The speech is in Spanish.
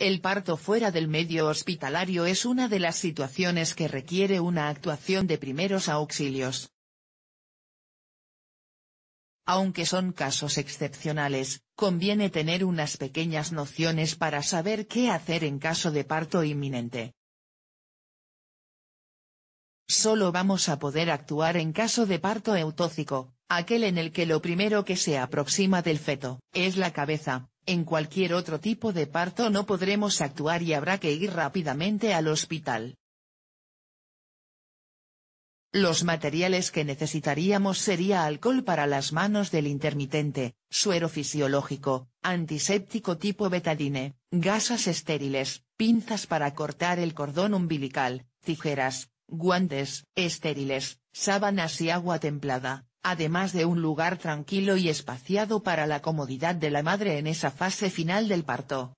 El parto fuera del medio hospitalario es una de las situaciones que requiere una actuación de primeros auxilios. Aunque son casos excepcionales, conviene tener unas pequeñas nociones para saber qué hacer en caso de parto inminente. Solo vamos a poder actuar en caso de parto eutóxico, aquel en el que lo primero que se aproxima del feto es la cabeza, en cualquier otro tipo de parto no podremos actuar y habrá que ir rápidamente al hospital. Los materiales que necesitaríamos sería alcohol para las manos del intermitente, suero fisiológico, antiséptico tipo betadine, gasas estériles, pinzas para cortar el cordón umbilical, tijeras, guantes estériles, sábanas y agua templada además de un lugar tranquilo y espaciado para la comodidad de la madre en esa fase final del parto.